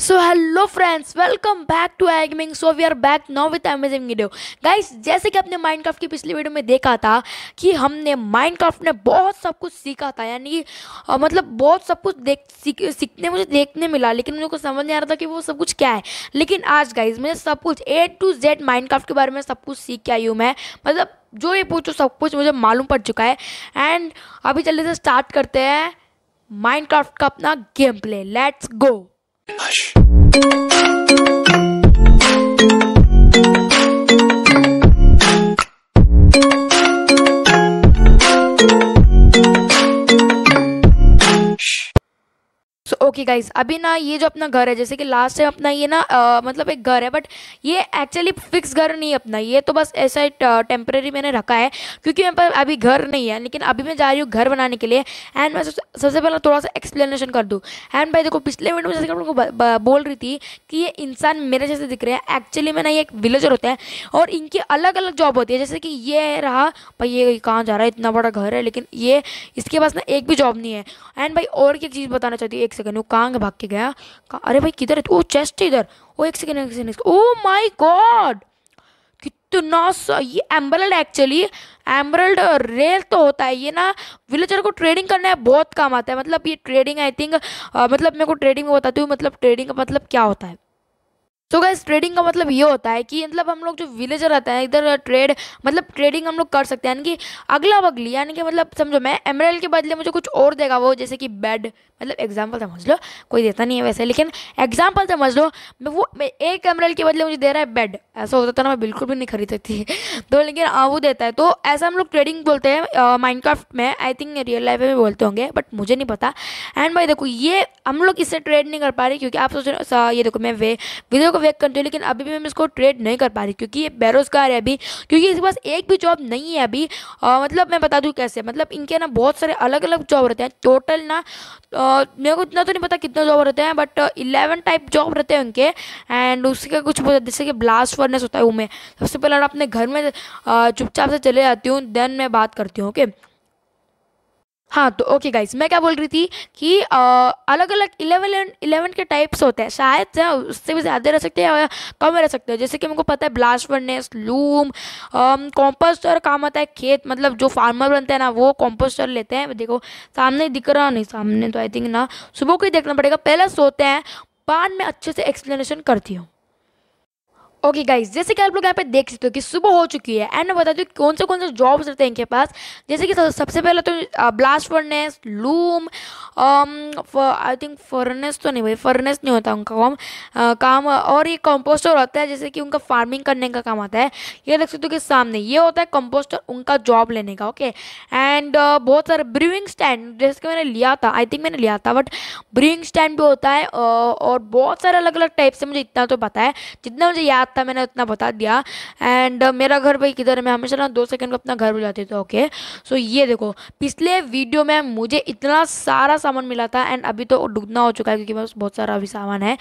So hello friends welcome back to एगमिंग so we are back now with amazing video guys जैसे कि आपने Minecraft की पिछली वीडियो में देखा था कि हमने माइनक्राफ्ट में बहुत सब कुछ सीखा था यानी कि मतलब बहुत सब कुछ देख सीख सीखने मुझे देखने मिला लेकिन मुझे को समझ नहीं आ रहा था कि वो सब कुछ क्या है लेकिन आज गाइज मुझे सब कुछ ए टू जेड माइनक्राफ्ट के बारे में सब कुछ सीख के आई हूँ मैं मतलब जो ये पूछो सब कुछ मुझे मालूम पड़ चुका है एंड अभी जल्दी से स्टार्ट करते हैं माइनक्राफ्ट का अपना गेम प्ले लेट्स गो 啊嘘。सो ओके गाइज अभी ना ये जो अपना घर है जैसे कि लास्ट टाइम अपना ये ना आ, मतलब एक घर है बट ये एक्चुअली फिक्स घर नहीं अपना ये तो बस ऐसा टेम्प्रेरी मैंने रखा है क्योंकि मेरे पास अभी घर नहीं है लेकिन अभी मैं जा रही हूँ घर बनाने के लिए एंड मैं सबसे पहले थोड़ा सा एक्सप्लेनेशन कर दूँ एंड भाई देखो पिछले वीडियो में जैसे कि बोल रही थी कि ये इंसान मेरे जैसे दिख रहे हैं एक्चुअली में ना ये एक विलेजर होता है और इनकी अलग अलग जॉब होती है जैसे कि ये रहा भाई ये कहाँ जा रहा है इतना बड़ा घर है लेकिन ये इसके पास ना एक भी जॉब नहीं है एंड भाई और एक चीज़ बताना चाहती हूँ एक सेकंड वो कांग भाग के गया अरे भाई किधर है वो चेस्ट इधर ओ एक सेकंड एक सेकंड ओ माय गॉड कितना सा ये एम्बरल्ड एक्चुअली एम्बरल्ड रेल तो होता है ये ना विलेजर को ट्रेडिंग करना है बहुत काम आता है मतलब ये ट्रेडिंग आई थिंक मतलब मेरे को ट्रेडिंग में बताती हूँ मतलब ट्रेडिंग का मतलब क्या होता है सो गैस ट्रेडिंग का मतलब ये होता है कि मतलब हम लोग जो विलेजर रहते हैं इधर ट्रेड मतलब ट्रेडिंग हम लोग कर सकते हैं यानी कि अगला बगली यानी कि मतलब समझो मैं एमरेल के बदले मुझे कुछ और देगा वो जैसे कि बेड मतलब एग्जाम्पल समझ लो कोई देता नहीं है वैसे लेकिन एग्जाम्पल समझ लो मैं वो मैं एक एमरेल के बदले मुझे दे रहा है बेड ऐसा होता था ना मैं बिल्कुल भी नहीं खरीद सकती तो लेकिन हाँ, वो देता है तो ऐसा हम लोग ट्रेडिंग बोलते हैं माइंड में आई थिंक रियल लाइफ में बोलते होंगे बट मुझे नहीं पता एंड भाई देखो ये हम लोग इससे ट्रेड नहीं कर पा रहे क्योंकि आप सोच रहे ये देखो मैं वे वीडियो को वेक करती हूँ लेकिन अभी भी मैं इसको ट्रेड नहीं कर पा रही क्योंकि ये बेरोज़गार है अभी क्योंकि इसके पास एक भी जॉब नहीं है अभी आ, मतलब मैं बता दूँ कैसे मतलब इनके ना बहुत सारे अलग अलग जॉब रहते हैं टोटल ना मेरे को इतना तो नहीं पता कितने जॉब रहते हैं बट इलेवन टाइप जॉब रहते हैं उनके एंड उसके कुछ जैसे कि ब्लास्ट फर्नेस होता है वो मैं सबसे पहले अपने घर में चुपचाप से चले जाती हूँ देन मैं बात करती हूँ ओके हाँ तो ओके गाइस मैं क्या बोल रही थी कि आ, अलग अलग इलेवन इलेवन के टाइप्स होते हैं शायद उससे भी ज़्यादा रह सकते हैं कम रह सकते हैं जैसे कि हमको पता है ब्लास्ट फर्नेस लूम कॉम्पोस्ट और काम आता है खेत मतलब जो फार्मर बनते हैं ना वो कॉम्पोस्टर लेते हैं देखो सामने दिख रहा नहीं सामने तो आई थिंक ना सुबह को ही देखना पड़ेगा पहले सोते हैं बाद में अच्छे से एक्सप्लेनेशन करती हूँ ओके गाइस जैसे कि आप लोग यहाँ पे देख सकते हो कि सुबह हो चुकी है एंड बता दो कौन से कौन से जॉब्स रहते हैं इनके पास जैसे कि सबसे पहले तो blast furnace loom I think furnace तो नहीं भाई फर्नेस नहीं होता उनका काम काम और ये कंपोस्टर होता है जैसे कि उनका फार्मिंग करने का काम आता है ये देख सकते हो कि सामने ये होता है कंपोस्टर उनका जॉब लेने का ओके एंड uh, बहुत सारे ब्रिविंग स्टैंड जैसे कि मैंने लिया था आई थिंक मैंने लिया था बट ब्रीविंग स्टैंड भी होता है और बहुत सारे अलग अलग टाइप से मुझे इतना तो पता है जितना मुझे याद था मैंने उतना बता दिया एंड uh, मेरा घर भाई किधर है मैं हमेशा ना दो सेकेंड को अपना घर बुलाती थी ओके सो ये देखो पिछले वीडियो में मुझे इतना सारा सामान मिला था एंड अभी तो दुगना हो चुका है क्योंकि मेरे बहुत सारा अभी सामान है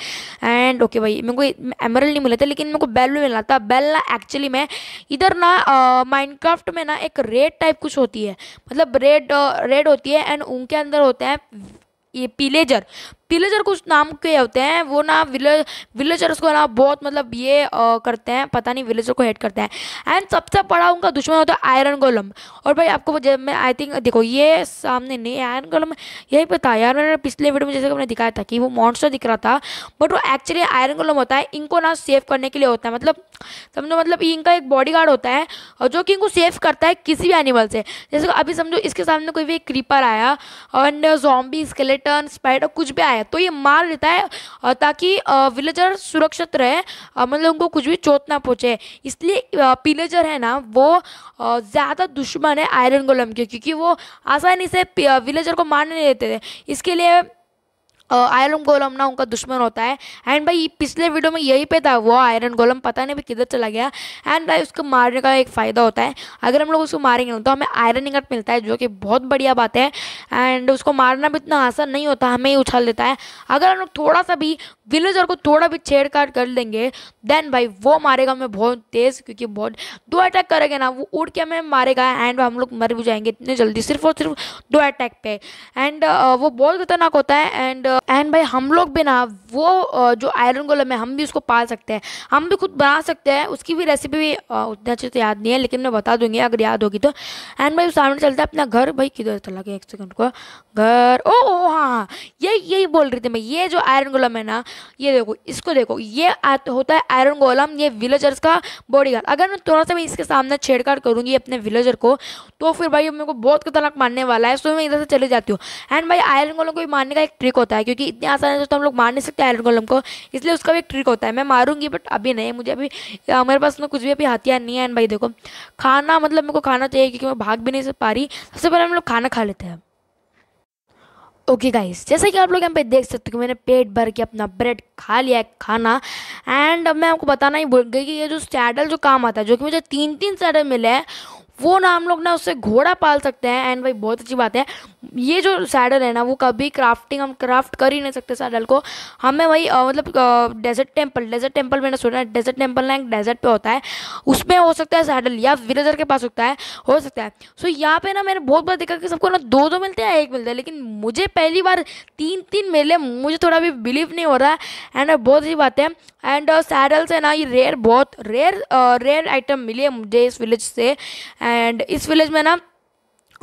एंड ओके भाई मेरे को एमरल नहीं मिला था लेकिन मेरे को बेल भी मिला था बेल ना एक्चुअली मैं इधर ना माइनक्राफ्ट में ना एक रेड टाइप कुछ होती है मतलब रेड रेड होती है एंड उनके अंदर होते हैं ये पीलेजर पिलेजर कुछ नाम के होते हैं वो ना विलेज विलेजर्स को ना बहुत मतलब ये आ, करते हैं पता नहीं विलेजर को हेट करते हैं एंड सबसे बड़ा उनका दुश्मन होता है आयरन गोलम और भाई आपको जब मैं आई थिंक देखो ये सामने नहीं आयरन गोलम यही पता यार मैंने पिछले वीडियो में जैसे मैंने दिखाया था कि वो मॉन्स्टर दिख रहा था बट वो एक्चुअली आयरन गोलम होता है इनको ना सेव करने के लिए होता है मतलब समझो मतलब इनका एक बॉडी गार्ड होता है और जो कि इनको सेव करता है किसी भी एनिमल से जैसे अभी समझो इसके सामने कोई भी क्रीपर आया एंड जॉम्बी स्केलेटन स्पाइडर कुछ भी आया है तो ये मार देता है ताकि विलेजर सुरक्षित रहे मतलब उनको कुछ भी चोट ना पहुँचे इसलिए पिलेजर है ना वो ज़्यादा दुश्मन है आयरन गोलम के क्योंकि वो आसानी से विलेजर को मारने नहीं देते थे इसके लिए आयरन गोलम ना उनका दुश्मन होता है एंड भाई पिछले वीडियो में यही पे था वो आयरन गोलम पता नहीं भाई किधर चला गया एंड भाई उसको मारने का एक फ़ायदा होता है अगर हम लोग उसको मारेंगे तो हमें आयरन इंगट मिलता है जो कि बहुत बढ़िया बात है एंड उसको मारना भी इतना आसान नहीं होता हमें ही उछाल देता है अगर हम लोग थोड़ा सा भी विलेजर को थोड़ा भी छेड़छाड़ कर लेंगे देन भाई वो मारेगा हमें बहुत तेज़ क्योंकि बहुत दो अटैक करेगा ना वो उड़ के हमें मारेगा एंड हम लोग मर भी जाएंगे इतने जल्दी सिर्फ और सिर्फ दो अटैक पे एंड वो बहुत खतरनाक होता है एंड एंड भाई हम लोग भी ना वो जो आयरन गोलम है हम भी उसको पाल सकते हैं हम भी खुद बना सकते हैं उसकी भी रेसिपी भी उतनी अच्छी तो याद नहीं है लेकिन मैं बता दूंगी अगर याद होगी तो एंड भाई सामने चलता है अपना घर भाई किधर चला गया एक सेकंड को घर ओ ओ हाँ हाँ यही यही बोल रही थी मैं ये जो आयरन गोलम है ना ये देखो इसको देखो ये होता है आयरन गोलम ये विलेजर्स का बॉडी अगर मैं थोड़ा सा मैं इसके सामने छेड़छाड़ करूँगी अपने विलेजर को तो फिर भाई मेरे को बहुत खतरनाक मानने वाला है सो तो मैं इधर से चले जाती हूँ एंड भाई आयरन गोलम को भी मारने का एक ट्रिक होता है क्योंकि इतने आसान है तो हम लोग मार नहीं सकते आयरन गोलम को इसलिए उसका भी एक ट्रिक होता है मैं मारूंगी बट अभी नहीं मुझे अभी मेरे पास ना कुछ भी अभी हथियार नहीं है भाई देखो खाना मतलब मेरे को खाना चाहिए क्योंकि मैं भाग भी नहीं पा रही सबसे पहले हम लोग खाना खा लेते हैं ओके गाइस जैसे कि आप लोग यहाँ पे देख सकते हो कि मैंने पेट भर के अपना ब्रेड खा लिया है खाना एंड अब मैं आपको बताना ही भूल गई कि ये जो सैडल जो काम आता है जो कि मुझे तीन तीन सैडल मिले हैं वो ना हम लोग ना उससे घोड़ा पाल सकते हैं एंड भाई बहुत अच्छी बात है ये जो सैडल है ना वो कभी क्राफ्टिंग हम क्राफ्ट कर ही नहीं सकते सैडल को हमें वही आ, मतलब डेजर्ट टेम्पल डेजर्ट टेम्पल मैंने सुना है डेजर्ट टेम्पल ना एक डेजर्ट पे होता है उसमें हो सकता है सैडल या विलेजर के पास होता है हो सकता है सो यहाँ पर ना मैंने बहुत बार देखा कि सबको ना दो दो मिलते हैं एक मिलता है लेकिन मुझे पहली बार तीन तीन मिले मुझे थोड़ा भी बिलीव नहीं हो रहा है एंड बहुत अच्छी बात है एंड सैडल्स है ना ये रेयर बहुत रेयर रेयर आइटम मिली है मुझे इस विलेज से एंड इस विलेज में ना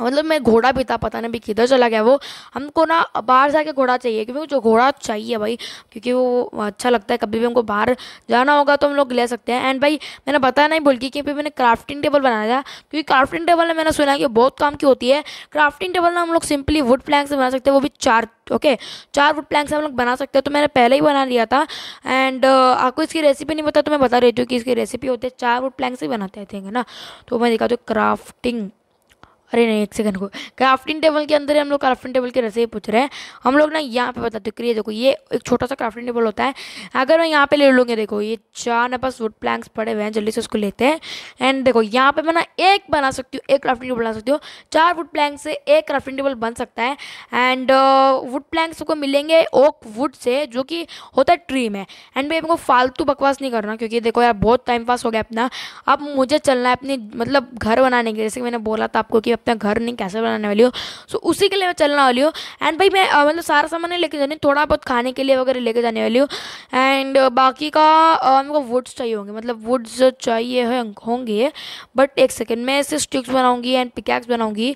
मतलब मैं घोड़ा भी था पता नहीं भी किधर चला गया वो हमको ना बाहर जाके घोड़ा चाहिए क्योंकि जो घोड़ा चाहिए भाई क्योंकि वो अच्छा लगता है कभी भी हमको बाहर जाना होगा तो हम लोग ले सकते हैं एंड भाई मैंने बताया नहीं भूल की कि मैंने क्राफ्टिंग टेबल बनाया था क्योंकि क्राफ्टिंग टेबल ने मैंने सुना कि बहुत काम की होती है क्राफ्टिंग टेबल ना हम लोग सिंपली वुड प्लैंक से बना सकते हैं वो भी चार ओके चार वुड प्लैंक से हम लोग बना सकते हैं तो मैंने पहले ही बना लिया था एंड आपको इसकी रेसिपी नहीं पता तो मैं बता रही हूँ कि इसकी रेसिपी होती है चार वुड प्लैंक से बनाते हैं ना तो मैं दिखा दो क्राफ्टिंग अरे नहीं एक सेकंड को क्राफ्टिंग टेबल के अंदर हम लोग क्राफ्टिंग टेबल की रेसिपी पूछ रहे हैं हम लोग ना यहाँ पे बताते हैं देखो ये एक छोटा सा क्राफ्टिंग टेबल होता है अगर मैं यहाँ पे ले लूँगी देखो ये चार ना पास वुड प्लैंक्स पड़े हुए हैं जल्दी से उसको लेते हैं एंड देखो यहाँ पे मैं ना एक बना सकती हूँ एक क्राफ्टिंग टेबल बना सकती हूँ चार वुड प्लैंक से एक क्राफ्टिंग टेबल बन सकता है एंड वुड प्लैंक्स को मिलेंगे ओक वुड से जो कि होता है ट्री में एंड भाई हमको फालतू बकवास नहीं करना क्योंकि देखो यार बहुत टाइम पास हो गया अपना अब मुझे चलना है अपनी मतलब घर बनाने के लिए जैसे मैंने बोला था आपको कि अपना घर नहीं कैसे बनाने वाली हो सो उसी के लिए मैं चलने वाली हूँ एंड भाई मैं मतलब सारा सामान नहीं लेके जानी थोड़ा बहुत खाने के लिए वगैरह लेके जाने वाली हूँ एंड बाकी का हमको वुड्स चाहिए होंगे मतलब वुड्स चाहिए होंगे बट एक सेकेंड मैं ऐसे स्टिक्स बनाऊँगी एंड पिकैक्स बनाऊँगी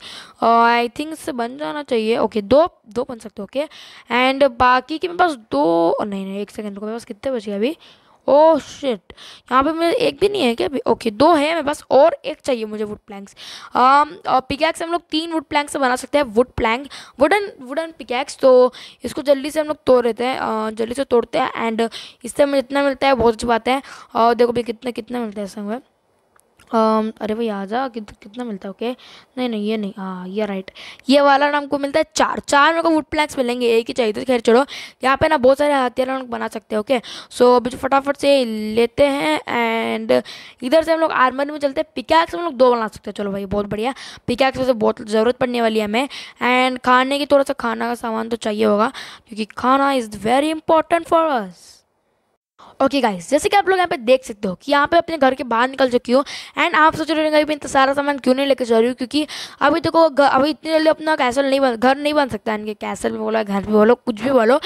आई थिंक से बन जाना चाहिए ओके दो दो बन सकते ओके एंड बाकी के मेरे पास दो नहीं नहीं एक सेकेंड मेरे पास कितने बचे अभी ओ oh, शिट यहाँ पे मेरे एक भी नहीं है क्या ओके दो है मेरे पास और एक चाहिए मुझे वुड प्लैंक्स पिकैक्स हम लोग तीन वुड प्लैंक्स से बना सकते हैं wood plank wooden wooden pickaxe तो इसको जल्दी से हम लोग तोड़ लेते हैं uh, जल्दी से तोड़ते हैं एंड इससे हमें जितना मिलता है बहुत अच्छी बात है और uh, देखो भैया कितना कितना मिलता है इसमें Um, अरे भाई आ जा कि, कितना मिलता है ओके नहीं नहीं ये नहीं हाँ ये राइट ये वाला ना हमको मिलता है चार चार मेरे को वुड प्लैक्स मिलेंगे एक ही चाहिए तो खैर चलो यहाँ पे ना बहुत सारे हथियार हम बना सकते हैं ओके सो अभी फटाफट से लेते हैं एंड इधर से हम लोग आर्मर में चलते हैं पिकैक्स हम लोग दो बना सकते हैं चलो भाई बहुत बढ़िया पिकैक्स वैसे बहुत ज़रूरत पड़ने वाली है हमें एंड खाने की थोड़ा सा खाना का सामान तो चाहिए होगा क्योंकि खाना is very important for us okay okay guys जैसे कि आप लोग यहाँ पे देख सकते हो कि यहाँ पे अपने घर के बाहर निकल चुकी हूँ एंड आप सोच रहे होंगे इतना सारा सामान क्यों नहीं लेकर जा रही हूँ क्योंकि अभी देखो तो अभी इतनी जल्दी अपना कैसल नहीं बन घर नहीं बन सकता इनके कैसल भी बोलो घर भी बोलो कुछ भी बोलो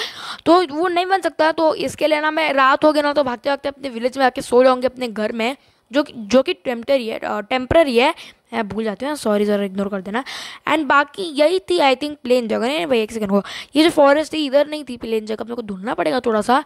तो वो नहीं बन सकता तो इसके लिए ना मैं रात हो गया ना तो भागते भागते अपने विलेज में आके सो जाऊँगी अपने घर में जो जो कि टेम्पररी है टेम्प्रेरी है मैं भूल जाती हूँ सॉरी ज़रा इग्नोर कर देना एंड बाकी यही थी आई थिंक प्लेन जगह नहीं भाई एक सेकंड को ये जो फॉरेस्ट थी इधर नहीं थी प्लेन जगह मेरे को ढूंढना पड़ेगा थोड़ा सा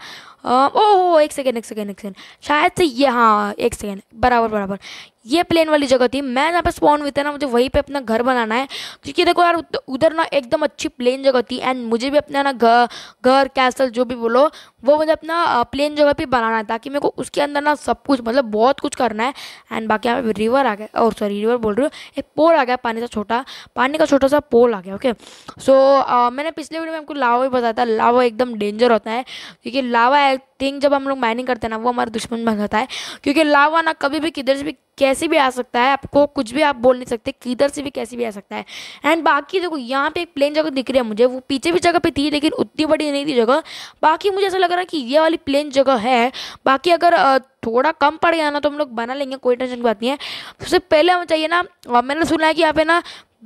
हो एक सेकेंड एक सेकेंड एक सेकेंड शायद से ये हाँ एक सेकेंड बराबर बराबर ये प्लेन वाली जगह थी मैं जहाँ पे स्पॉन हुई थी ना मुझे वहीं पे अपना घर बनाना है क्योंकि देखो यार उधर ना एकदम अच्छी प्लेन जगह थी एंड मुझे भी अपना ना घर घर कैसल जो भी बोलो वो मुझे अपना प्लेन जगह पे बनाना है ताकि मेरे को उसके अंदर ना सब कुछ मतलब बहुत कुछ करना है एंड बाकी यहाँ पे रिवर आ गया और सॉरी रिवर बोल रही हूँ एक पोल आ गया पानी का छोटा पानी का छोटा सा पोल आ गया ओके सो so, uh, मैंने पिछले वीडियो में आपको लावा भी बताया था लावा एकदम डेंजर होता है क्योंकि लावा थिंग जब हम लोग माइनिंग करते हैं ना वो हमारा दुश्मन बन जाता है क्योंकि लावा ना कभी भी किधर से भी कैसे भी आ सकता है आपको कुछ भी आप बोल नहीं सकते किधर से भी कैसे भी आ सकता है एंड बाकी देखो यहाँ पे एक प्लेन जगह दिख रही है मुझे वो पीछे भी जगह पे थी लेकिन उतनी बड़ी नहीं थी जगह बाकी मुझे ऐसा लग रहा है कि ये वाली प्लेन जगह है बाकी अगर थोड़ा कम पड़ गया ना तो हम लोग बना लेंगे कोई टेंशन की बात नहीं है सबसे पहले हमें चाहिए ना मैंने सुना है कि यहाँ पे ना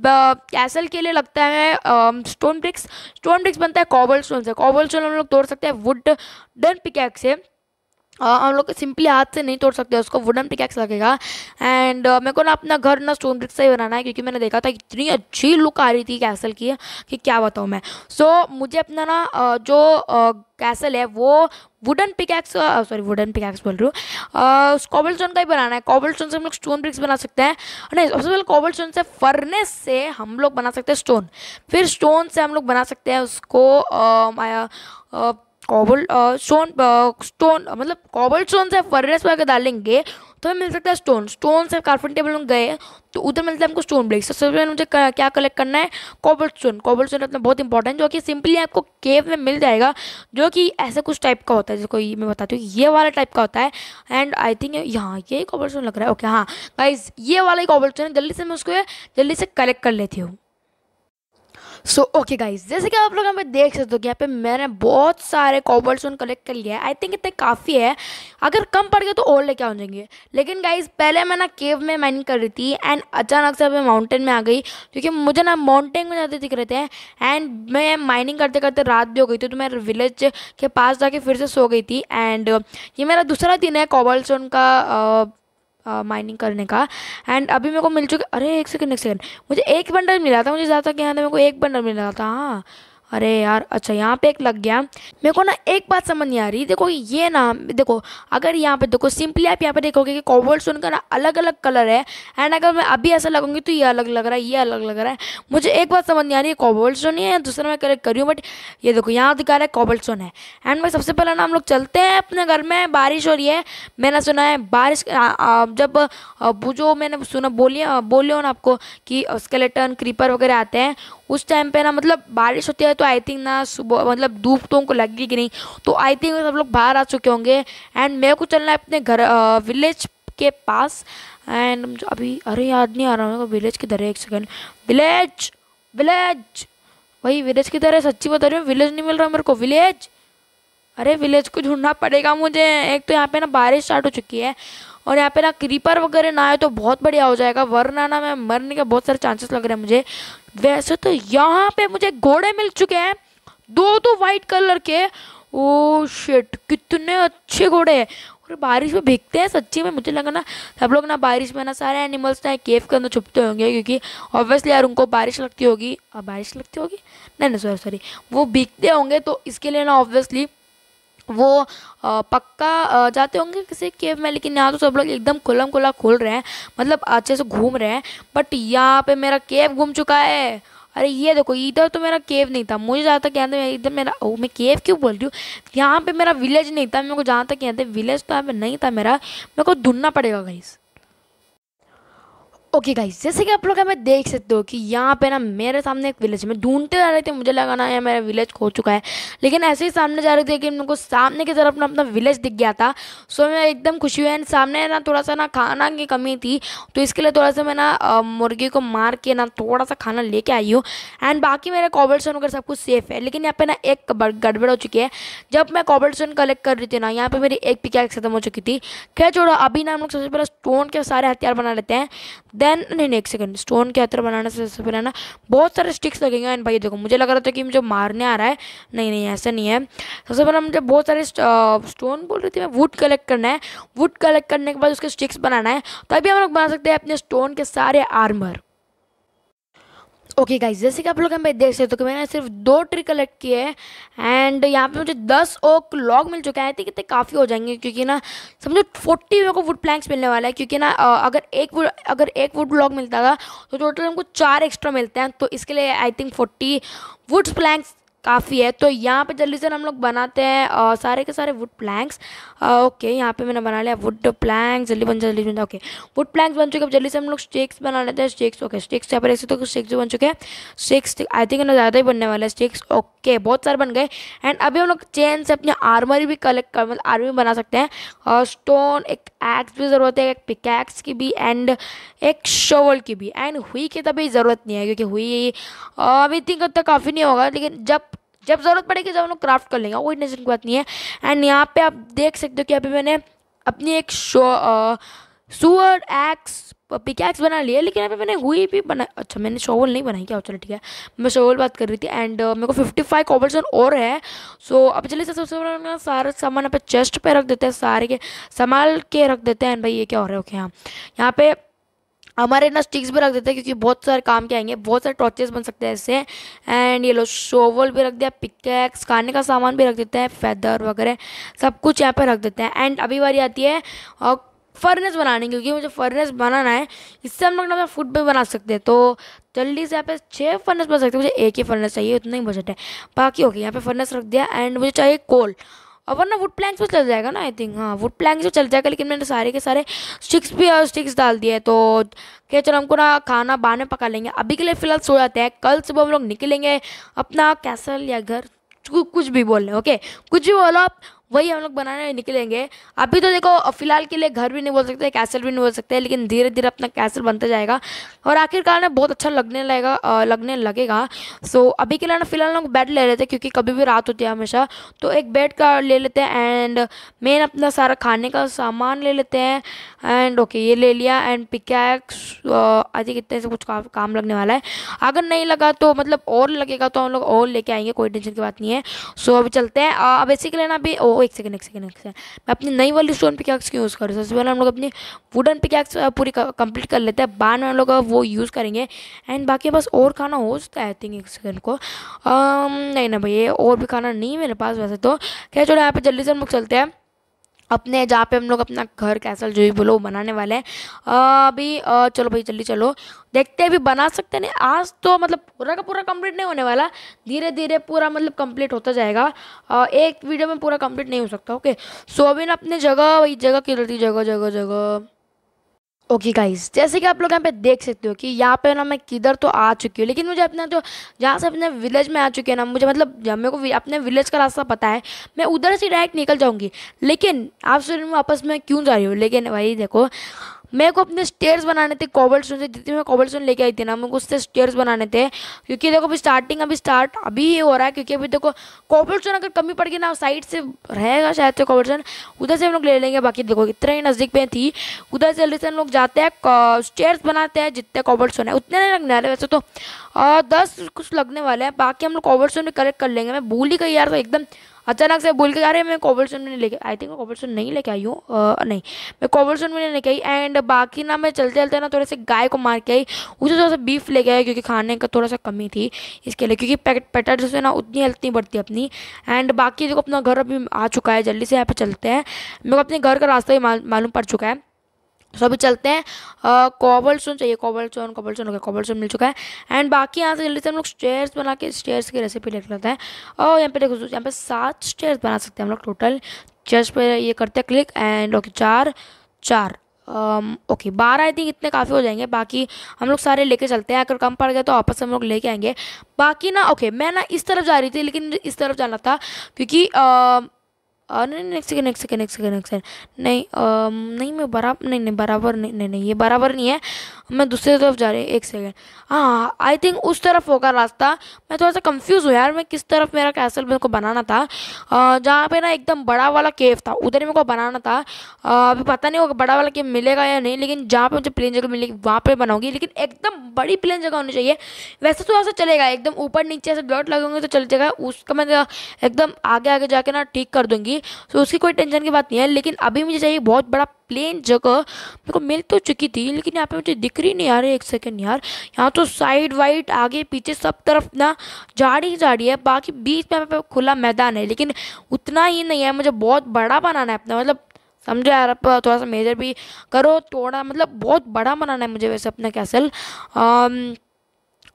कैसल के लिए लगता है स्टोन ब्रिक्स स्टोन ब्रिक्स बनता है कॉबल स्टोन से कॉबल स्टोन हम लोग तोड़ सकते हैं वुड डन पिकैक से हाँ, हम लोग सिंपली हाथ से नहीं तोड़ सकते उसको वुडन पिकैक्स लगेगा एंड uh, मेरे को ना अपना घर ना स्टोन ब्रिक से ही बनाना है क्योंकि मैंने देखा था इतनी अच्छी लुक आ रही थी कैसल की कि क्या बताऊँ मैं सो so, मुझे अपना ना uh, जो कैसल uh, है वो wooden pickaxe sorry wooden pickaxe बोल रही हूँ कॉबल uh, स्टोन का ही बनाना है कॉबल स्टोन से हम लोग स्टोन ब्रिक्स बना सकते हैं नहीं सबसे पहले कॉबल स्टोन से फर्नेस से हम लोग बना सकते हैं स्टोन फिर स्टोन से हम लोग बना सकते हैं उसको uh, uh, cobblestone stone मतलब कॉबल स्टोन से फर्नेस वगैरह डालेंगे तो हमें मिल सकता है स्टोन स्टोन से कार्पेंट टेबल में गए तो उधर मिलता है हमको स्टोन तो ब्रेक सबसे पहले मुझे क्या कलेक्ट करना है कॉबल स्टोन कॉबल स्टोन अपना बहुत इंपॉर्टेंट जो कि सिंपली आपको केव में मिल जाएगा जो कि ऐसा कुछ टाइप का होता है जिसको मैं बताती हूँ ये वाला टाइप का होता है एंड आई थिंक यहाँ ये कॉबल स्टोन लग रहा है ओके हाँ गाइज ये वाला ही कॉबल स्टोन है जल्दी से मैं उसको जल्दी से कलेक्ट कर लेती हूँ सो ओके गाइज जैसे कि आप लोग यहाँ पे देख सकते हो कि यहाँ पे मैंने बहुत सारे कॉबल स्टोन कलेक्ट कर लिया है आई थिंक इतने काफ़ी है अगर कम पड़ गया तो और लेके आ जाएंगे लेकिन गाइज पहले मैं ना केव में माइनिंग कर रही थी एंड अचानक से मैं माउंटेन में आ गई क्योंकि मुझे ना माउंटेन में जाते दिख रहे थे एंड मैं माइनिंग करते करते रात भी हो गई थी तो मैं विलेज के पास जाके फिर से सो गई थी एंड ये मेरा दूसरा दिन है कॉबल स्टोन का माइनिंग करने का एंड अभी मेरे को मिल चुके अरे एक सेकंड एक सेकंड मुझे एक बंडल मिला था मुझे ज़्यादा क्या था मेरे को एक बंडल मिला था हाँ अरे यार अच्छा यहाँ पे एक लग गया मेरे को ना एक बात समझ नहीं आ रही देखो ये ना देखो अगर यहाँ पे देखो सिंपली आप यहाँ पे देखोगे कि कॉबल स्टोन का ना अलग अलग कलर है एंड अगर मैं अभी ऐसा लगूंगी तो ये अलग लग रहा है ये अलग लग रहा है मुझे एक बात समझ नहीं आ रही है कॉबल ही है दूसरा मैं कलेक्ट करी बट ये देखो यहाँ दिखा रहा है कॉबल स्टोन है एंड मैं सबसे पहले ना हम लोग चलते हैं अपने घर में बारिश हो रही है मैंने सुना है बारिश जब जो मैंने सुना बोलिए बोलियो ना आपको कि स्केलेटन क्रीपर वगैरह आते हैं उस टाइम पे ना मतलब बारिश होती है तो आई थिंक ना सुबह मतलब धूप तो उनको लगेगी कि नहीं तो आई थिंक सब लोग बाहर आ चुके होंगे एंड मेरे को चलना है अपने घर विलेज के पास एंड अभी अरे याद नहीं आ रहा हूँ विलेज की तरह एक सेकेंड विलेज विलेज वही विलेज की तरह सच्ची बता रही हूँ विलेज नहीं मिल रहा मेरे को विलेज अरे विलेज को ढूंढना पड़ेगा मुझे एक तो यहाँ पे ना बारिश स्टार्ट हो चुकी है और यहाँ पे ना क्रीपर वगैरह ना आए तो बहुत बढ़िया हो जाएगा वरना ना मैं मरने के बहुत सारे चांसेस लग रहे हैं मुझे वैसे तो यहाँ पे मुझे घोड़े मिल चुके हैं दो दो वाइट कलर के ओ oh शिट कितने अच्छे घोड़े हैं और बारिश में भीगते हैं सच्ची में मुझे लगा ना सब लोग ना बारिश में ना सारे एनिमल्स ना केव के अंदर छुपते होंगे क्योंकि ऑब्वियसली यार उनको बारिश लगती होगी और बारिश लगती होगी नहीं नहीं सॉरी सॉरी वो भीगते होंगे तो इसके लिए ना ऑब्वियसली वो पक्का जाते होंगे किसी केव में लेकिन यहाँ तो सब लोग एकदम खुलम खुला खुल रहे हैं मतलब अच्छे से घूम रहे हैं बट यहाँ पे मेरा केव घूम चुका है अरे ये देखो इधर तो मेरा केव नहीं था मुझे जहाँ तक यहाँ इधर मेरा ओ मैं केव क्यों बोल रही हूँ यहाँ पे मेरा विलेज नहीं था मेरे को जहाँ तक यहाँ थे विलेज तो यहाँ पे नहीं था मेरा मेरे को ढूंढना पड़ेगा गाइस ओके okay गाइस जैसे कि आप लोग हमें देख सकते हो कि यहाँ पे ना मेरे सामने एक विलेज में ढूंढते जा रहे थे मुझे लगा ना यार मेरा विलेज खो चुका है लेकिन ऐसे ही सामने जा रहे थे कि उनको सामने की तरफ ना अपना विलेज दिख गया था सो मैं एकदम खुशी हुई एंड सामने ना थोड़ा सा ना खाना की कमी थी तो इसके लिए थोड़ा सा मैं ना मुर्गी को मार के ना थोड़ा सा खाना लेके आई हूँ एंड बाकी मेरे कॉबर्सन वगैरह सब कुछ सेफ है लेकिन यहाँ पे ना एक गड़बड़ हो चुकी है जब मैं कॉबर्सन कलेक्ट कर रही थी ना यहाँ पर मेरी एक पिकैक्स खत्म हो चुकी थी खैर छोड़ो अभी ना हम लोग सबसे पहले स्टोन के सारे हथियार बना लेते हैं देन नहीं नहीं एक सेकंड स्टोन के अतर बनाने से सबसे पहले ना बहुत सारे स्टिक्स लगेंगे एंड भाई देखो मुझे लग रहा था कि मुझे मारने आ रहा है नहीं नहीं ऐसा नहीं है सबसे पहले मुझे बहुत सारे स्टोन बोल रही थी मैं वुड कलेक्ट करना है वुड कलेक्ट करने के बाद उसके स्टिक्स बनाना है तभी हम लोग बना सकते हैं अपने स्टोन के सारे आर्मर ओके गाइस जैसे कि आप लोग हमें देख सकते हो कि मैंने सिर्फ दो ट्री कलेक्ट किए हैं एंड यहाँ पे मुझे दस ओक लॉग मिल चुका है कितने काफ़ी हो जाएंगे क्योंकि ना समझो फोर्टी मेरे को वुड प्लैंक्स मिलने वाला है क्योंकि ना अगर एक वुड अगर एक वुड लॉग मिलता था तो टोटल हमको चार एक्स्ट्रा मिलते हैं तो इसके लिए I think forty woods planks काफ़ी है तो यहाँ पे जल्दी से हम लोग बनाते हैं और सारे के सारे वुड प्लैंक्स ओके यहाँ पे मैंने बना लिया वुड प्लैंक्स जल्दी बन जल्दी बन ओके वुड प्लैंक्स बन चुके अब जल्दी से हम लोग स्टेक्स बना लेते हैं स्टेक्स ओके स्टेक्स यहाँ पर ऐसे तो स्टेक्स बन चुके हैं स्टेक्स आई थिंक ना ज़्यादा ही बनने वाला है स्टेक्स ओके बहुत सारे बन गए एंड अभी हम लोग चेन से अपनी आर्मरी भी कलेक्ट कर मतलब आर्मी बना सकते हैं और स्टोन एक एक्स भी ज़रूरत है एक पिकैक्स की भी एंड एक शोवल की भी एंड हुई की तभी ज़रूरत नहीं है क्योंकि हुई अभी थिंक तक काफ़ी नहीं होगा लेकिन जब जब ज़रूरत पड़ेगी जब हम लोग क्राफ्ट कर लेंगे कोई टेंशन की बात नहीं है एंड यहाँ पे आप देख सकते हो कि अभी मैंने अपनी एक शो सुअर एक्स पिकैक्स बना लिया लेकिन अभी मैंने हुई भी बना अच्छा मैंने शोवल नहीं बनाई क्या चलो ठीक है मैं शोवल बात कर रही थी एंड uh, मेरे को 55 फाइव कॉबलसन और है सो so, अब चलिए सबसे पहले सारा सामान अपने चेस्ट पे रख देते हैं सारे के संभाल के रख देते हैं एंड भाई ये क्या हो रहा है ओके यहाँ यहाँ पे हमारे ना स्टिक्स भी रख देते हैं क्योंकि बहुत सारे काम के आएंगे बहुत सारे टॉर्चेस बन सकते हैं इससे एंड ये लो शोवल भी रख दिया पिकैक्स खाने का सामान भी रख देते हैं फैदर वगैरह सब कुछ यहाँ पर रख देते हैं एंड अभी बारी आती है और फर्नेस बनाने क्योंकि मुझे फर्नेस बनाना है इससे हम लोग ना फूड भी बना सकते हैं तो जल्दी से यहाँ पे छः फर्नेस बना सकते हैं मुझे एक ही फर्नेस चाहिए उतना ही बजट है बाकी ओके यहाँ पे फर्नेस रख दिया एंड मुझे चाहिए कोल और वरना वुड प्लैंक्स पे चल जाएगा ना आई थिंक हाँ वुड प्लैंक्स पे चल जाएगा लेकिन मैंने सारे के सारे स्टिक्स भी और स्टिक्स डाल दिए तो क्या चलो हमको ना खाना बाहर में पका लेंगे अभी के लिए फ़िलहाल सो जाते हैं कल सुबह हम लोग निकलेंगे अपना कैसल या घर कुछ भी बोल रहे ओके कुछ भी बोलो आप वही हम लोग बनाने निकलेंगे अभी तो देखो फिलहाल के लिए घर भी नहीं बोल सकते कैसल भी नहीं बोल सकते लेकिन धीरे धीरे अपना कैसल बनता जाएगा और आखिरकार ना बहुत अच्छा लगने लगेगा लगने लगेगा सो अभी के लिए ना फिलहाल लोग बेड ले लेते हैं क्योंकि कभी भी रात होती है हमेशा तो एक बेड का ले लेते हैं एंड मेन अपना सारा खाने का सामान ले लेते हैं एंड ओके ये ले लिया एंड पिकैक्स आदि कितने इतने से कुछ काम लगने वाला है अगर नहीं लगा तो मतलब और लगेगा तो हम लोग और लेके आएंगे कोई टेंशन की बात नहीं है सो अभी चलते हैं अब इसी के लिए ना अभी एक सेकंड एक सेकंड एक सेकंड मैं अपनी नई वाली स्टोन पिकैक्स क्यों यूज़ करूँ सबसे पहले हम लोग अपनी वुडन पिकैक्स पूरी कंप्लीट कर लेते हैं बाद में हम लोग वो यूज़ करेंगे एंड बाकी बस और खाना हो सकता है आई थिंक एक सेकंड को आम, नहीं ना भैया और भी खाना नहीं मेरे पास वैसे तो क्या चलो यहाँ पर जल्दी से हम लोग चलते हैं अपने जहाँ पे हम लोग अपना घर कैसल जो भी बोलो बनाने वाले हैं अभी चलो भाई जल्दी चलो देखते हैं अभी बना सकते हैं आज तो मतलब पूरा का पूरा कंप्लीट नहीं होने वाला धीरे धीरे पूरा मतलब कंप्लीट होता जाएगा आ, एक वीडियो में पूरा कंप्लीट नहीं हो सकता ओके सो अभी ना अपने जगह वही जगह की जगह जगह जगह ओके okay गाइस जैसे कि आप लोग यहाँ पे देख सकते हो कि यहाँ पे ना मैं किधर तो आ चुकी हूँ लेकिन मुझे अपना जो जहाँ से अपने विलेज में आ चुके हैं ना मुझे मतलब जब मेरे को अपने विलेज का रास्ता पता है मैं उधर से डायरेक्ट निकल जाऊँगी लेकिन आप सुन वापस मैं क्यों जा रही हूँ लेकिन भाई देखो मेरे को अपने स्टेयर्स बनाने थे कॉबल स्टोन से जितने मैं कॉबल स्टोन लेके आई थी ना मेरे को उससे स्टेयर्स बनाने थे क्योंकि देखो अभी स्टार्टिंग अभी स्टार्ट अभी ही हो रहा है क्योंकि अभी देखो कॉबल स्टोन अगर कमी पड़ गई ना साइड से रहेगा शायद से कॉबल स्टोन उधर से हम लोग ले लेंगे बाकी देखो इतना ही नज़दीक पे थी उधर से जल्दी से हम लोग जाते हैं स्टेयर्स बनाते हैं जितने कॉबल स्टोन है उतने नहीं लगने वाले वैसे तो दस कुछ लगने वाले हैं बाकी हम लोग कॉबल स्टोन भी कलेक्ट कर लेंगे मैं भूल ही गई यार तो एकदम अचानक से बोल के अरे मैं कॉबल स्टोन में लेके आई थिंक मैं कॉबल स्टोन नहीं लेके आई हूँ नहीं मैं कॉबल स्टोन में लेके आई एंड बाकी ना मैं चलते चलते ना थोड़े से गाय को मार के आई उसे थोड़ा सा बीफ लेके आई क्योंकि खाने का थोड़ा सा कमी थी इसके लिए क्योंकि पेटर जो है ना उतनी हेल्थ नहीं बढ़ती अपनी एंड बाकी देखो अपना घर अभी आ चुका है जल्दी से यहाँ पर चलते हैं मेरे को अपने घर का रास्ता ही मालूम पड़ चुका है सो अभी चलते हैं कॉबल स्टोन चाहिए कॉबल स्टोन कॉबल स्टोन हो गया कॉबल स्टोन मिल चुका है एंड बाकी यहाँ से जल्दी से हम लोग स्टेयर्स बना के स्टेयर्स की रेसिपी देख लेते हैं और यहाँ पे देखो यहाँ पे सात स्टेयर्स बना सकते हैं हम लोग टोटल चेयर्स पे ये करते हैं क्लिक एंड ओके चार चार ओके बारह आई थिंक इतने काफ़ी हो जाएंगे बाकी हम लोग सारे लेके चलते हैं अगर कम पड़ गया तो वापस हम लोग लेके आएंगे बाकी ना ओके मैं ना इस तरफ जा रही थी लेकिन इस तरफ जाना था क्योंकि नहीं next second next second next second next second नहीं नहीं मैं बराबर नहीं नहीं बराबर नहीं नहीं नहीं ये बराबर नहीं है मैं दूसरी तरफ जा रही एक सेकेंड हाँ आई थिंक उस तरफ होगा रास्ता मैं थोड़ा सा कंफ्यूज हूँ यार मैं किस तरफ मेरा कैसल मेरे को बनाना था जहाँ पे ना एकदम बड़ा वाला केव था उधर ही मेरे को बनाना था अभी पता नहीं होगा बड़ा वाला केव मिलेगा या नहीं लेकिन जहाँ पे मुझे प्लेन जगह मिलेगी वहाँ पर बनाऊंगी लेकिन एकदम बड़ी प्लेन जगह होनी चाहिए वैसे थोड़ा तो सा चलेगा एकदम ऊपर नीचे ऐसे डॉट लगेंगे तो चल जाएगा उसका मैं एकदम आगे आगे जाके ना ठीक कर दूँगी तो उसकी कोई टेंशन की बात नहीं है लेकिन अभी मुझे चाहिए बहुत बड़ा प्लेन जगह मेरे को मिल तो चुकी थी लेकिन यहाँ पे मुझे दिख रही नहीं यार एक सेकेंड यार यहाँ तो साइड वाइड आगे पीछे सब तरफ ना झाड़ी ही झाड़ी है बाकी बीच में यहाँ पे खुला मैदान है लेकिन उतना ही नहीं है मुझे बहुत बड़ा बनाना है अपना मतलब समझो यार आप थोड़ा सा मेजर भी करो थोड़ा मतलब बहुत बड़ा बनाना है मुझे वैसे अपना कैसल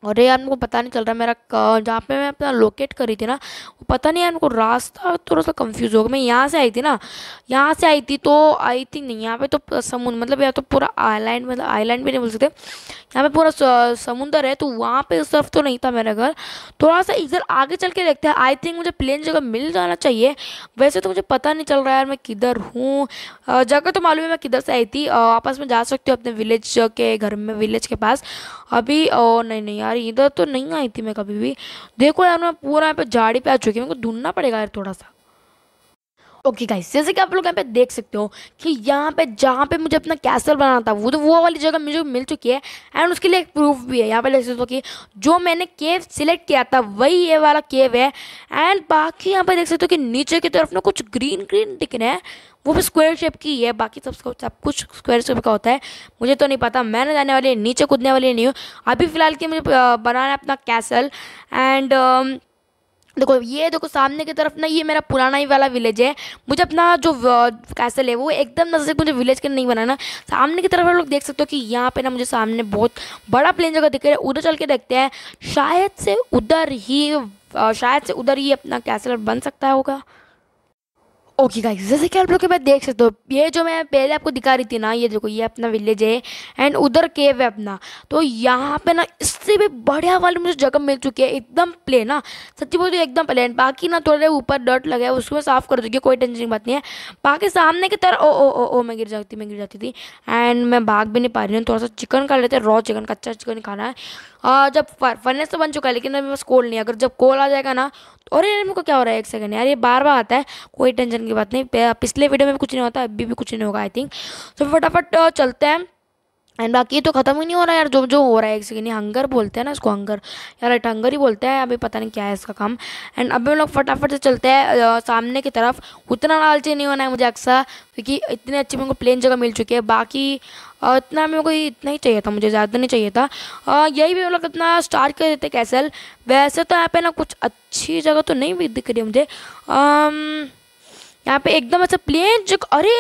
और यार को पता नहीं चल रहा मेरा जहाँ पे मैं अपना लोकेट करी थी ना वो पता नहीं यार को रास्ता थोड़ा सा कंफ्यूज हो गया मैं यहाँ से आई थी ना यहाँ से आई थी तो आई थी नहीं यहाँ पे तो समुद्र मतलब यहाँ तो पूरा आईलैंड मतलब आईलैंड भी नहीं बोल सकते यहाँ पे पूरा समुंदर है तो वहाँ पर उस तरफ तो नहीं था मेरा घर थोड़ा सा इधर आगे चल के देखते हैं आई थिंक मुझे प्लेन जगह मिल जाना चाहिए वैसे तो मुझे पता नहीं चल रहा यार मैं किधर हूँ जगह तो मालूम है मैं किधर से आई थी आपस में जा सकती हूँ अपने विलेज के घर में विलेज के पास अभी ओ नहीं नहीं यार इधर तो नहीं आई थी मैं कभी भी देखो यार मैं पूरा यहाँ पे झाड़ी पे आ चुकी हूँ मेरे को ढूंढना पड़ेगा यार थोड़ा सा ओके गाइस जैसे कि आप लोग यहाँ पे देख सकते हो कि यहाँ पे जहाँ पे मुझे अपना कैसल बनाना था वो तो वो वाली जगह मुझे मिल चुकी है एंड उसके लिए एक प्रूफ भी है यहाँ पे देख सकते हो कि जो मैंने केव सिलेक्ट किया था वही ये वाला केव है एंड बाकी यहाँ पे देख सकते हो कि नीचे की तरफ ना कुछ ग्रीन ग्रीन दिख रहे हैं वो भी स्क्वायर शेप की है बाकी सब सब कुछ स्क्वायर शेप का होता है मुझे तो नहीं पता मैंने जाने वाली नीचे कूदने वाली नहीं हूँ अभी फ़िलहाल के मुझे बनाना है अपना कैसल एंड देखो ये देखो सामने की तरफ ना ये मेरा पुराना ही वाला विलेज है मुझे अपना जो कैसल है वो एकदम नजर से मुझे विलेज के नहीं बनाना सामने की तरफ आप लोग देख सकते हो कि यहाँ पे ना मुझे सामने बहुत बड़ा प्लेन जगह दिख रहा है उधर चल के देखते हैं शायद से उधर ही शायद से उधर ही अपना कैसल बन सकता होगा ओके गाइस जैसे कि आप लोग के मैं देख सकते हो ये जो मैं पहले आपको दिखा रही थी ना ये देखो ये अपना विलेज है एंड उधर केव है अपना तो यहाँ पे ना इससे भी बढ़िया वाली मुझे जगह मिल चुकी है एकदम प्लेन ना सच्ची बोल तो एकदम प्लेन बाकी ना थोड़े ऊपर डर्ट लगा है उसको मैं साफ़ कर दूँगी कोई टेंशन की बात नहीं है बाकी सामने की तरह ओ ओ ओ ओ मैं गिर जाती मैं गिर जाती थी एंड मैं भाग भी नहीं पा रही हूँ थोड़ा सा चिकन खा लेते हैं रॉ चिकन कच्चा चिकन खाना है और जब फर्नेस तो बन चुका है लेकिन अभी बस कोल नहीं अगर जब कोल आ जाएगा ना और यार मेरे को क्या हो रहा है एक सेकंड यार ये बार बार आता है कोई टेंशन की बात नहीं पिछले वीडियो में भी कुछ नहीं होता अभी भी कुछ नहीं होगा आई थिंक तो फटाफट चलते हैं एंड बाकी तो ख़त्म ही नहीं हो रहा यार जो जो हो रहा है एक सेकेंड हंगर बोलते हैं ना इसको हंगर यार राइट हंगर ही बोलते हैं अभी पता नहीं क्या है इसका काम एंड अभी हम लोग फटाफट से चलते हैं सामने की तरफ उतना लालची नहीं होना है मुझे अक्सर क्योंकि इतने अच्छी मेरे को प्लेन जगह मिल चुकी है बाकी इतना मेरे को इतना ही चाहिए था मुझे ज़्यादा नहीं चाहिए था यही भी हम लोग इतना स्टार्ट कर देते कैसल वैसे तो यहाँ पे ना कुछ अच्छी जगह तो नहीं दिख रही है मुझे यहाँ पे एकदम ऐसा प्लेन जगह अरे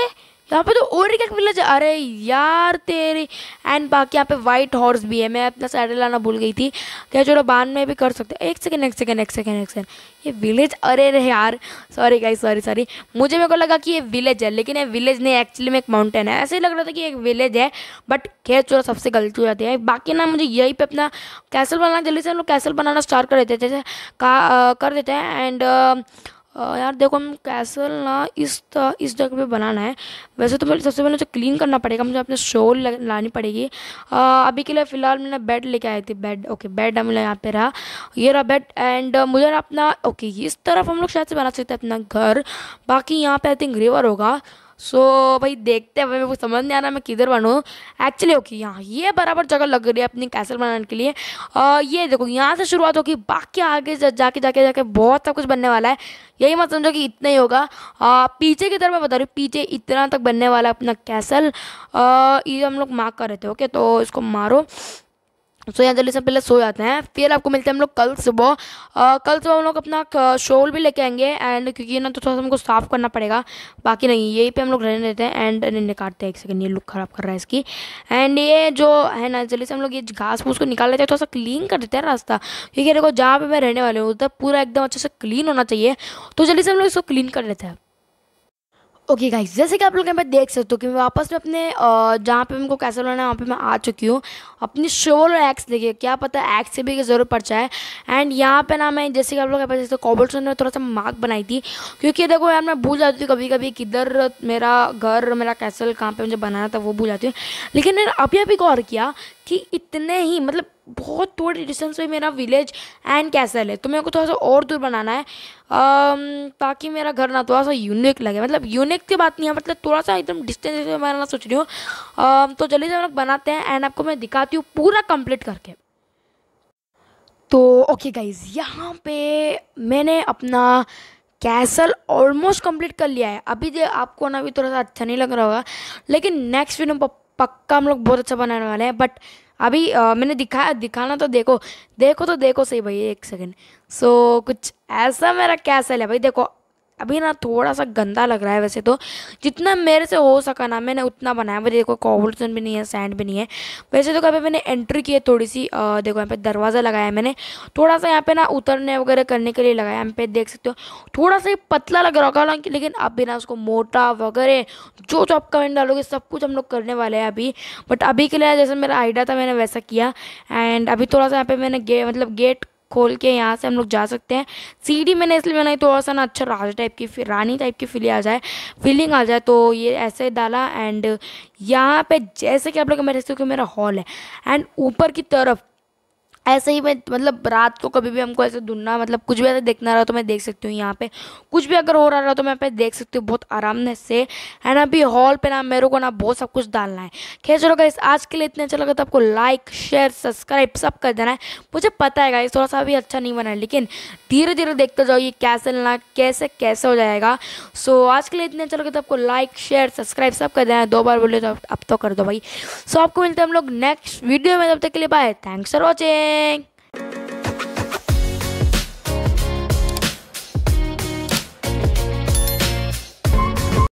यहाँ पे तो और एक विलेज अरे यार तेरे एंड बाकी यहाँ पे वाइट हॉर्स भी है मैं अपना सैडल लाना भूल गई थी क्या चलो बांध में भी कर सकते हैं एक सेकेंड एक सेकेंड एक सेकेंड एक सेकेंड ये विलेज अरे रे यार सॉरी गाई सॉरी सॉरी मुझे मेरे को लगा कि ये विलेज है लेकिन ये विलेज नहीं एक्चुअली में एक माउंटेन है ऐसे ही लग रहा था कि एक विलेज है बट खेत चोर सबसे गलती हो जाती है बाकी ना मुझे यही पे अपना कैसल बनाना जल्दी से हम लोग कैसल बनाना स्टार्ट कर देते जैसे कर देते हैं एंड यार देखो हम कैसल ना इस इस जगह पे बनाना है वैसे तो मुझे सबसे पहले मुझे तो क्लीन करना पड़ेगा मुझे अपने शोल लानी पड़ेगी आ, अभी के लिए फ़िलहाल मैंने बेड लेके आई थी बेड ओके बेड हमें यहाँ पे रहा ये रहा बेड एंड मुझे ना अपना ओके इस तरफ हम लोग शायद से बना सकते हैं अपना घर बाकी यहाँ पे आई थिंक रिवर होगा सो so, भाई देखते हैं भाई मेरे को समझ नहीं आ रहा मैं किधर बनूँ एक्चुअली ओके यहाँ ये बराबर जगह लग रही है अपनी कैसल बनाने के लिए आ, ये देखो यहाँ से शुरुआत होगी बाकी आगे जाके जाके जाके बहुत सब कुछ बनने वाला है यही मत समझो कि इतना ही होगा आ, पीछे की तरफ मैं बता रही हूँ पीछे इतना तक बनने वाला है अपना कैसल ये हम लोग मार्क कर रहे थे ओके तो इसको मारो सो तो यहाँ जल्दी से पहले सो जाते हैं फिर आपको मिलते हैं हम लोग कल सुबह कल सुबह हम लोग अपना शोल भी लेके आएंगे एंड क्योंकि ना तो थोड़ा सा हमको साफ़ करना पड़ेगा बाकी नहीं यही पे हम लोग रहने देते हैं एंड निकालते हैं एक सेकंड ये लुक ख़राब कर रहा है इसकी एंड ये जो है ना जल्दी से हम लोग ये घास फूस को निकाल लेते हैं थोड़ा सा क्लीन कर देते हैं रास्ता क्योंकि देखो जहाँ पर मैं रहने वाले हूँ उधर पूरा एकदम अच्छे से क्लीन होना चाहिए तो जल्दी से हम लोग इसको क्लीन कर लेते हैं ओके okay गाइस जैसे कि आप लोग यहाँ पे देख सकते हो कि मैं वापस में अपने जहाँ पे मेरे को कैसे बनाना है वहाँ पे मैं आ चुकी हूँ अपनी शोल और एक्स देखिए क्या पता है एक्स से भी जरूरत पड़ है एंड यहाँ पे ना मैं जैसे कि आप लोग यहाँ पे जैसे कॉबल स्टोन में थोड़ा सा मार्क बनाई थी क्योंकि देखो यार मैं भूल जाती हूँ कभी कभी किधर मेरा घर मेरा कैसल कहाँ पर मुझे बनाना था वो भूल जाती हूँ लेकिन मैंने अभी अभी गौर किया कि इतने ही मतलब बहुत थोड़ी डिस्टेंस पे मेरा विलेज एंड कैसल है तो मेरे को थोड़ा सा और दूर बनाना है ताकि मेरा घर ना थोड़ा सा यूनिक लगे मतलब यूनिक की बात नहीं है मतलब थोड़ा सा एकदम डिस्टेंस पे मैं ना सोच रही हूँ तो जल्दी से हम लोग बनाते हैं एंड आपको मैं दिखाती हूँ पूरा कंप्लीट करके तो ओके गाइज यहाँ पे मैंने अपना कैसल ऑलमोस्ट कंप्लीट कर लिया है अभी आपको ना भी थोड़ा सा अच्छा नहीं लग रहा होगा लेकिन नेक्स्ट वीडियो पक्का हम लोग बहुत अच्छा बनाने वाले हैं बट अभी आ, मैंने दिखाया दिखाना तो देखो देखो तो देखो सही भाई एक सेकेंड सो so, कुछ ऐसा मेरा क्या है भाई देखो अभी ना थोड़ा सा गंदा लग रहा है वैसे तो जितना मेरे से हो सका ना मैंने उतना बनाया वो देखो कॉबलसन भी नहीं है सैंड भी नहीं है वैसे तो कभी मैंने एंट्री की है थोड़ी सी आ, देखो यहाँ पे दरवाज़ा लगाया मैंने थोड़ा सा यहाँ पे ना उतरने वगैरह करने के लिए लगाया यहाँ पे देख सकते हो थोड़ा सा पतला लग रहा होगा लेकिन अभी ना उसको मोटा वगैरह जो जो आप कमेंट डालोगे सब कुछ हम लोग करने वाले हैं अभी बट अभी के लिए जैसे मेरा आइडिया था मैंने वैसा किया एंड अभी थोड़ा सा यहाँ पे मैंने गे मतलब गेट खोल के यहाँ से हम लोग जा सकते हैं सीढ़ी मैंने इसलिए बनाई थोड़ा तो सा ना अच्छा राजा टाइप की रानी टाइप की फीलिंग आ जाए फीलिंग आ जाए तो ये ऐसे डाला एंड यहाँ पे जैसे कि आप लोग मैं देख सकते हो मेरा हॉल है एंड ऊपर की तरफ ऐसे ही मैं मतलब रात को कभी भी हमको ऐसे ढूंढना मतलब कुछ भी ऐसे देखना रहा तो मैं देख सकती हूँ यहाँ पे कुछ भी अगर हो रहा रहा तो मैं पे देख सकती हूँ बहुत आराम से है ना अभी हॉल पे ना मेरे को ना बहुत सब कुछ डालना है खैर चलो गाइस आज के लिए इतना अच्छा लगा तो आपको लाइक शेयर सब्सक्राइब सब कर देना है मुझे पता है गाइस थोड़ा सा अभी अच्छा नहीं बना है लेकिन धीरे धीरे देखते जाओ ये कैसे लेना कैसे कैसे हो जाएगा सो आज के लिए इतना अच्छा लगा तो आपको लाइक शेयर सब्सक्राइब सब कर देना है दो बार बोले तो अब तो कर दो भाई सो आपको मिलते हैं हम लोग नेक्स्ट वीडियो में तब तक के लिए bye thanks for watching watching.